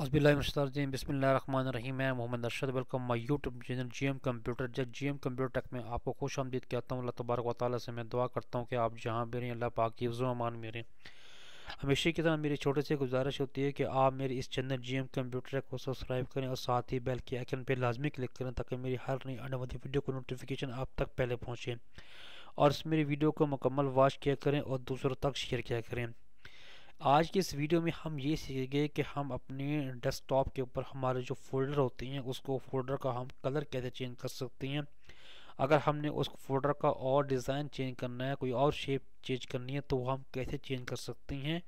असबिल्लाजीम बसमीम मैं Mohammad Arshad welcome my YouTube channel G M computer जब जी एम कंप्यूटर टेक में आपको खुश आमदीद कहता हूँ अल्लाह तबारक वाली से मैं दुआ करता हूँ कि आप जहाँ भी रहें अल्लाह पाक की अमान में रहें हमेशा की तरह मेरी छोटे से गुजारिश होती है कि आप मेरे इस चैनल जी एम कंप्यूटर को सब्सक्राइब करें और साथ ही बेल के आइकन पर लाजमी क्लिक करें ताकि मेरी हर नई आने वाली वीडियो को नोटिफिकेशन आप तक पहले पहुँचे और इस मेरी वीडियो को मुकम्मल वाच किया करें और दूसरों तक शेयर किया करें आज के इस वीडियो में हम ये सीखेंगे कि हम अपने डेस्कटॉप के ऊपर हमारे जो फोल्डर होते हैं उसको फोल्डर का हम कलर कैसे चेंज कर सकते हैं अगर हमने उस फोल्डर का और डिज़ाइन चेंज करना है कोई और शेप चेंज करनी है तो हम कैसे चेंज कर सकते हैं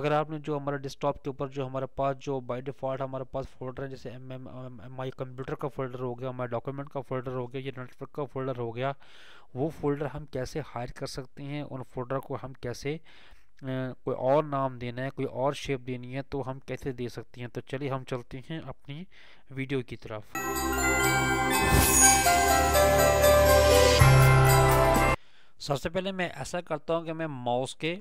अगर आपने जो हमारा डेस्कटॉप के ऊपर जो हमारे पास जो बाय डिफ़ॉल्ट हमारे पास फोल्डर है जैसे M M M I computer का फोल्डर हो गया हमारे डॉक्यूमेंट का फोल्डर हो गया या नेटवर्क का फोल्डर हो गया वो फोल्डर हम कैसे हाइड कर सकते हैं उन फोल्डर को हम कैसे कोई और नाम देना है कोई और शेप देनी है तो हम कैसे दे सकते हैं तो चलिए हम चलते हैं अपनी वीडियो की तरफ सबसे पहले मैं ऐसा करता हूँ कि मैं माउस के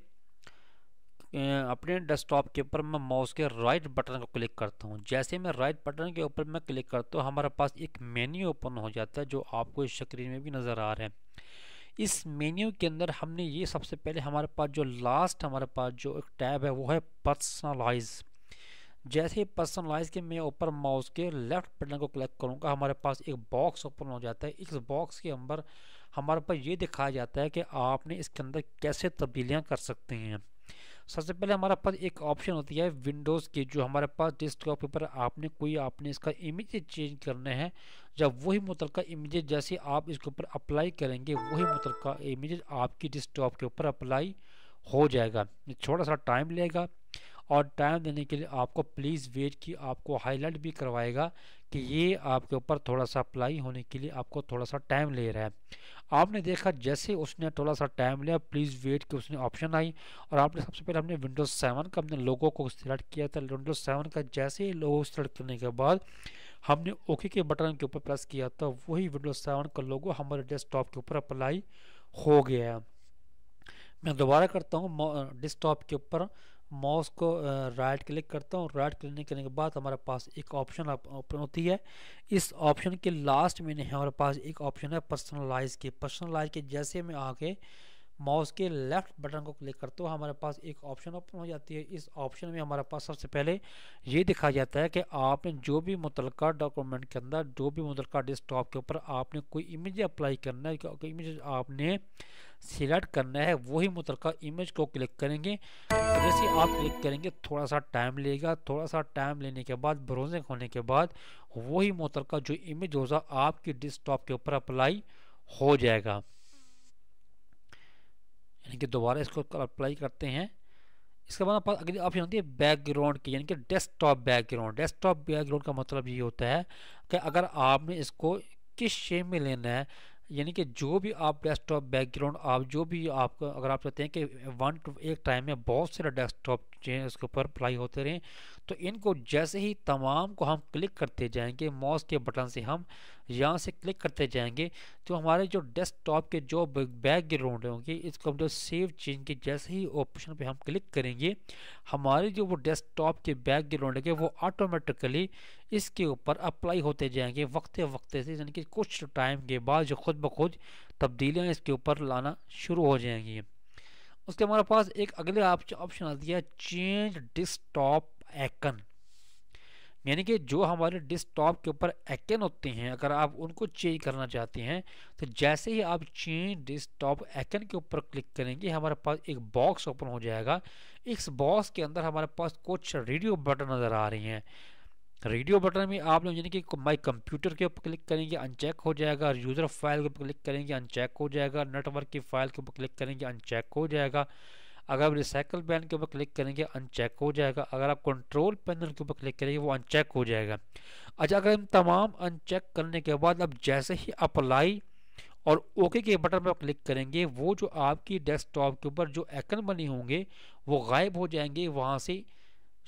अपने डेस्कटॉप के ऊपर मैं माउस के राइट बटन को क्लिक करता हूँ जैसे मैं राइट बटन के ऊपर मैं क्लिक करता हूँ हमारे पास एक मेन्यू ओपन हो जाता है जो आपको इस स्क्रीन में भी नज़र आ रहा है इस मेन्यू के अंदर हमने ये सबसे पहले हमारे पास जो लास्ट हमारे पास जो एक टैब है वो है पर्सनलाइज जैसे ही पर्सनलाइज के मैं ऊपर माउस के लेफ्ट बटन को क्लिक करूँगा हमारे पास एक बॉक्स ओपन हो जाता है इस बॉक्स के अंदर हमारे पास ये दिखाया जाता है कि आपने इसके अंदर कैसे तब्दीलियाँ कर सकते हैं सबसे पहले हमारे पास एक ऑप्शन होती है विंडोज़ की जो हमारे पास डेस्कटॉप के आपने कोई आपने इसका इमेज चेंज करने हैं जब वही मुतल इमेज जैसे आप इसके ऊपर अप्लाई करेंगे वही मुतल इमेज आपकी डेस्कटॉप के ऊपर अप्लाई हो जाएगा छोटा सा टाइम लेगा और टाइम देने के लिए आपको प्लीज़ वेट की आपको हाईलाइट भी करवाएगा कि ये आपके ऊपर थोड़ा सा अप्लाई होने के लिए आपको थोड़ा सा टाइम ले रहा है आपने देखा जैसे उसने थोड़ा सा टाइम लिया प्लीज़ वेट की उसने ऑप्शन आई और आपने सबसे पहले हमने विंडोज़ सेवन का अपने लोगों को सिलेक्ट किया था विंडोज़ सेवन का जैसे ही लोगों सिलेक्ट करने के बाद हमने ओके के बटन के ऊपर प्रेस किया था वही विंडोज़ सेवन का लोगो हमारे डेस्कटॉप के ऊपर अप्लाई हो गया है मैं दोबारा करता हूँ डेस्कटॉप के ऊपर माउस को राइट क्लिक करता हूँ राइट क्लिक करने के बाद हमारे पास एक ऑप्शन ओपन होती है इस ऑप्शन के लास्ट में हमारे पास एक ऑप्शन है पर्सनलाइज के पर्सनलाइज के जैसे मैं आके माउस के लेफ्ट बटन को क्लिक करता हूँ हमारे पास एक ऑप्शन ओपन हो जाती है इस ऑप्शन में हमारे पास सबसे पहले ये दिखाया जाता है कि आपने जो भी मुतल डॉक्यूमेंट के अंदर जो भी मुतल डेस्कटॉप के ऊपर आपने कोई इमेज अप्लाई करना है इमेज आपने सिलेक्ट करना है वही मुतल इमेज को क्लिक करेंगे जैसे आप क्लिक करेंगे थोड़ा सा टाइम लेगा थोड़ा सा टाइम लेने के बाद ब्रोजिंग होने के बाद वही मुतल जो इमेज होगा आपकी डिस्कटॉप के ऊपर अप्लाई हो जाएगा यानी कि दोबारा इसको अप्लाई करते हैं इसके बाद आप अगली ऑप्शन होती है बैकग्राउंड की यानी कि डेस्कटॉप बैकग्राउंड डेस्कटॉप बैकग्राउंड का मतलब ये होता है कि अगर आपने इसको किस शेप में लेना है यानी कि जो भी आप डेस्कटॉप बैकग्राउंड आप जो भी आप अगर आप चाहते हैं कि वन टू एक टाइम में बहुत सारे डेस्कटॉप टॉप उसके ऊपर अप्लाई होते रहें तो इनको जैसे ही तमाम को हम क्लिक करते जाएंगे माउस के बटन से हम यहाँ से क्लिक करते जाएंगे तो हमारे जो डेस्कटॉप के जो बैकग्राउंड होंगे इसको हम जो सेव चेंज के जैसे ही ऑप्शन पे हम क्लिक करेंगे हमारे जो वो डेस्कटॉप के बैकग्राउंड होंगे वो ऑटोमेटिकली इसके ऊपर अप्लाई होते जाएंगे वक्ते वक्ते से यानी कि कुछ टाइम के बाद जो खुद ब खुद तब्दीलियाँ इसके ऊपर लाना शुरू हो जाएंगी उसके हमारे पास एक अगले ऑप्शन आ है चेंज डिस्कटॉप आइकन यानी कि जो हमारे डिस्कटॉप के ऊपर एकेन होते हैं अगर आप उनको चेंज करना चाहते हैं तो जैसे ही आप चेंज डिस्कटॉप एकेन के ऊपर क्लिक करेंगे हमारे पास एक बॉक्स ओपन हो जाएगा इस बॉक्स के अंदर हमारे पास कुछ रेडियो बटन नज़र आ रही हैं रेडियो बटन में आप लोग यानी कि माई कंप्यूटर के ऊपर क्लिक करेंगे अनचेक हो जाएगा यूज़र फाइल के ऊपर क्लिक करेंगे अनचेक हो जाएगा नेटवर्क की फाइल के ऊपर क्लिक करेंगे अनचेक हो जाएगा अगर आप रिसाइकल बैन के ऊपर क्लिक करेंगे अनचेक हो जाएगा अगर आप कंट्रोल पैनल के ऊपर क्लिक करेंगे वो अनचेक हो जाएगा अच्छा अगर इन तमाम अनचेक करने के बाद आप जैसे ही अप्लाई और ओके के बटन पर क्लिक करेंगे वो जो आपकी डेस्कटॉप के ऊपर जो एक्न बने होंगे वो गायब हो जाएंगे वहाँ से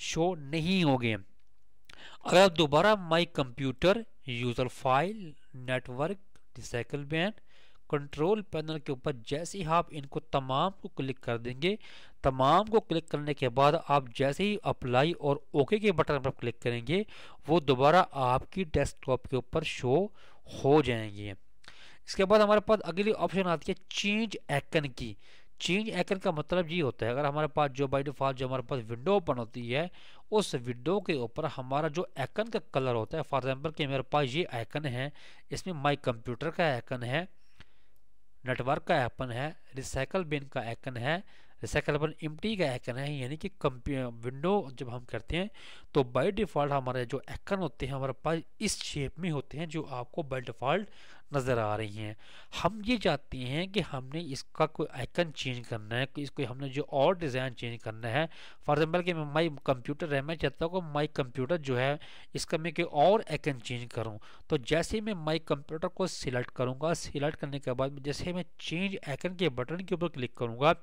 शो नहीं होंगे अगर आप दोबारा my computer user file network recycle bin control panel के ऊपर जैसे ही आप इनको तमाम को क्लिक कर देंगे तमाम को क्लिक करने के बाद आप जैसे ही अप्लाई और ओके के बटन पर क्लिक करेंगे वो दोबारा आपकी डेस्कटॉप के ऊपर शो हो जाएंगे इसके बाद हमारे पास अगली ऑप्शन आती है चेंज एक्न की चेंज एक्न का मतलब ये होता है अगर हमारे पास जो बाई डिफॉल्ट जो हमारे पास विंडो ओपन होती है उस विंडो के ऊपर हमारा जो एक्न का कलर होता है फॉर एग्जाम्पल कि मेरे पास ये आइकन है इसमें माई कंप्यूटर का आइकन है नेटवर्क का एपन है रिसाइकल बिन का आइकन है रिसाइकल बिन एम्प्टी का आइकन है यानी कि विंडो जब हम करते हैं तो बाय डिफ़ॉल्ट हमारे जो आइकन होते हैं हमारे पास इस शेप में होते हैं जो आपको बाय डिफ़ॉल्ट नज़र आ रही हैं हम ये चाहते हैं कि हमने इसका कोई आइकन चेंज करना है इसको हमने जो और डिज़ाइन चेंज करना है फॉर एग्ज़ाम्पल कि माई कंप्यूटर है मैं चाहता हूँ कि माई कंप्यूटर जो है इसका मैं कोई और आइकन चेंज करूँ तो जैसे मैं माई कंप्यूटर को सिलेक्ट करूँगा सिलेक्ट करने के बाद जैसे मैं चेंज आइकन के बटन के ऊपर क्लिक करूँगा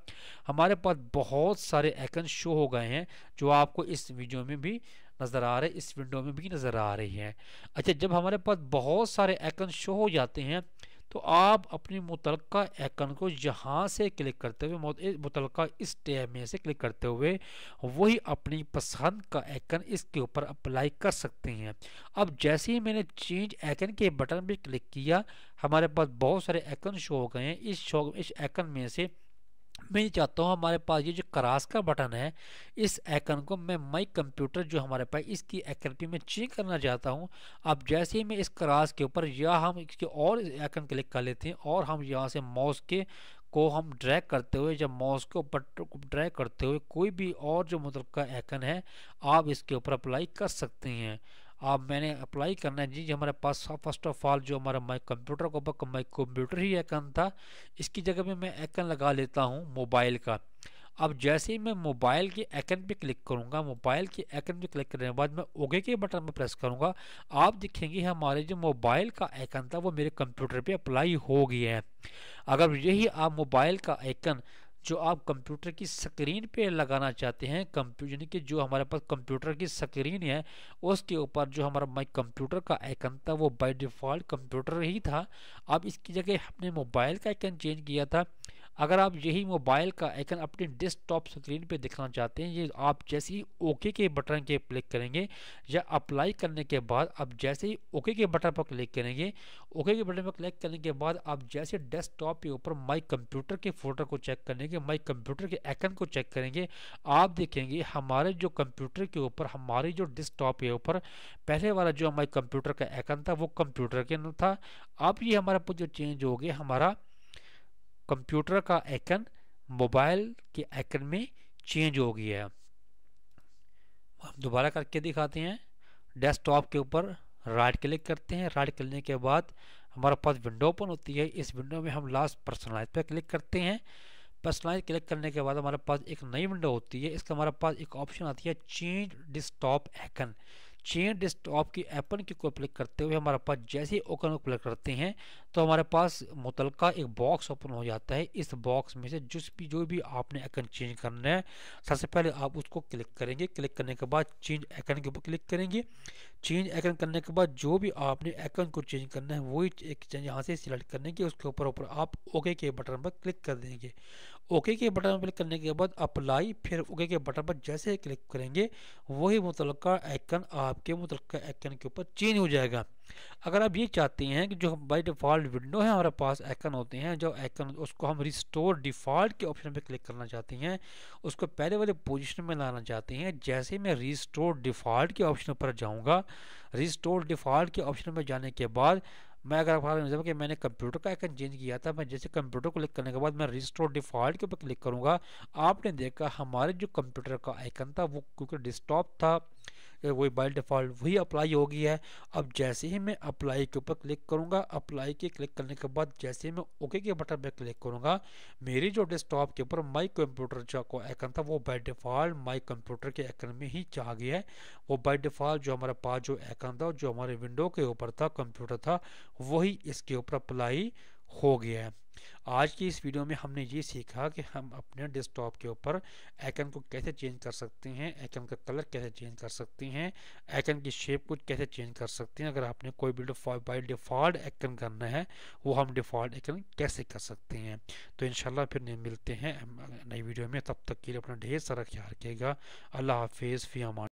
हमारे पास बहुत सारे आइकन शो हो गए हैं जो आपको इस वीडियो में भी नज़र आ रहे इस विंडो में भी नज़र आ रही है अच्छा जब हमारे पास बहुत सारे आइकन शो हो जाते हैं तो आप अपनी मुतल आइकन को यहाँ से क्लिक करते हुए मुतल इस टैब में से क्लिक करते हुए वही अपनी पसंद का आइकन इसके ऊपर अप्लाई कर सकते हैं अब जैसे ही मैंने चेंज आइकन के बटन पर क्लिक किया हमारे पास बहुत सारे आइकन शो हो गए हैं इस शो इस आइकन में से मैं चाहता हूँ हमारे पास ये जो क्रास का बटन है इस आइकन को मैं माई कंप्यूटर जो हमारे पास इसकी एक्टिविटी में चेंज करना चाहता हूँ अब जैसे ही मैं इस क्रास के ऊपर या हम इसके और आइकन क्लिक कर लेते हैं और हम यहाँ से माउस के को हम ड्रैग करते हुए जब माउस के ऊपर ड्रैग करते हुए कोई भी और जो मतलब का आइकन है आप इसके ऊपर अप्लाई कर सकते हैं अब मैंने अप्लाई करना है जी हमारे पास फर्स्ट ऑफ ऑल जो हमारा माई कंप्यूटर का बक माई कंप्यूटर ही एकन था इसकी जगह में मैं आइकन लगा लेता हूँ मोबाइल का अब जैसे ही मैं मोबाइल के आइकन पे क्लिक करूँगा मोबाइल के आइकन पे क्लिक करने के बाद मैं ओके के बटन में प्रेस करूँगा आप देखेंगे हमारे जो मोबाइल का आइकन था वो मेरे कंप्यूटर पे अप्लाई हो गया है अगर यही आप मोबाइल का आइकन जो आप कंप्यूटर की स्क्रीन पे लगाना चाहते हैं कंप्यू यानी कि जो हमारे पास कंप्यूटर की स्क्रीन है उसके ऊपर जो हमारा माई कंप्यूटर का आइकन था वो बाय डिफ़ॉल्ट कंप्यूटर ही था अब इसकी जगह हमने मोबाइल का आइकन चेंज किया था अगर आप यही मोबाइल का आइकन अपने डेस्कटॉप स्क्रीन पे दिखाना चाहते हैं ये आप जैसे ही ओके के बटन के क्लिक करेंगे या अप्लाई करने के बाद आप जैसे ही ओके के बटन पर क्लिक करेंगे ओके के बटन पर क्लिक करने के बाद आप जैसे डेस्कटॉप के ऊपर माई कंप्यूटर के फोटो को चेक करेंगे माई कंप्यूटर के आइकन को चेक करेंगे आप देखेंगे हमारे जो कंप्यूटर के ऊपर हमारे जो डेस्कटॉप के ऊपर पहले वाला जो हमारे कंप्यूटर का आइकन था वो कंप्यूटर के अंदर था अब ये हमारा जो चेंज हो गया हमारा कंप्यूटर का आइकन मोबाइल के आइकन में चेंज हो गया है हम दोबारा करके दिखाते हैं डेस्कटॉप के ऊपर राइट क्लिक करते हैं राइट करने के बाद हमारे पास विंडो ओपन होती है इस विंडो में हम लास्ट पर्सनलाइज पर क्लिक करते हैं पर्सनलाइज क्लिक करने के बाद हमारे पास एक नई विंडो होती है इसका हमारे पास एक ऑप्शन आती है change desktop icon change desktop की एपन की को क्लिक करते हुए हमारे पास जैसे ही ओपन को क्लिक करते हैं तो हमारे पास मुतलका एक बॉक्स ओपन हो जाता है इस बॉक्स में से जिस भी जो भी आपने एकन चेंज करना है सबसे पहले आप उसको क्लिक करेंगे क्लिक करने के बाद चेंज एकन के ऊपर क्लिक करेंगे चेंज एकन करने के बाद जो भी आपने एकन को चेंज करना है वही एक चेंज यहाँ से सिलेक्ट करने के उसके ऊपर ऊपर आप ओके के बटन पर क्लिक कर देंगे ओके के बटन पर क्लिक करने के बाद अप्लाई फिर ओके के बटन पर जैसे ही क्लिक करेंगे वही मुतल आइकन आपके मुतल आइकन के ऊपर चेंज हो जाएगा अगर आप ये चाहते हैं कि जो बाई डिफ़ॉल्ट विंडो है हमारे पास आइकन होते हैं जो आइकन उसको हम रिस्टोर डिफ़ॉल्ट के ऑप्शन पर क्लिक करना चाहते हैं उसको पहले वाले पोजिशन में लाना चाहते हैं जैसे मैं रिस्टोर डिफ़ॉल्ट के ऑप्शन पर जाऊँगा रिस्टोर डिफ़ॉल्ट के ऑप्शन में जाने के बाद मैं अगर आप एग्जाम्पल कि मैंने कंप्यूटर का आइकन चेंज किया था मैं जैसे कंप्यूटर को क्लिक करने के बाद मैं रिस्टोर डिफ़ॉल्ट के ऊपर क्लिक करूँगा आपने देखा हमारे जो कंप्यूटर का आइकन था वो क्योंकि डिस्टॉप था वही बाई डिफ़ॉल्ट वही अप्लाई होगी है अब जैसे ही मैं अप्लाई के ऊपर क्लिक करूँगा अप्लाई के क्लिक करने के बाद जैसे ही मैं ओके के बटन पर क्लिक करूँगा मेरी जो डेस्कटॉप के ऊपर माई कंप्यूटर जो को आइकन था वो बाई डिफ़ॉल्ट माई कंप्यूटर के आइकन में ही चाह गया है वो बाई डिफ़ॉल्ट जो हमारे पास जो आइकन था जो हमारे विंडो के ऊपर था कंप्यूटर था वही इसके ऊपर अप्लाई हो गया है आज की इस वीडियो में हमने ये सीखा कि हम अपने डेस्कटॉप के ऊपर आइकन को कैसे चेंज कर सकते हैं आइकन का कलर कैसे चेंज कर सकते हैं आइकन की शेप को कैसे चेंज कर सकते हैं अगर आपने कोई भी बाई डिफ़ॉल्ट आइकन करना है वो हम डिफ़ॉल्ट आइकन कैसे कर सकते हैं तो इन फिर मिलते हैं नई वीडियो में तब तक के लिए अपना ढेर सारा ख्याल रखिएगा अल्लाह हाफिज़ फ़ी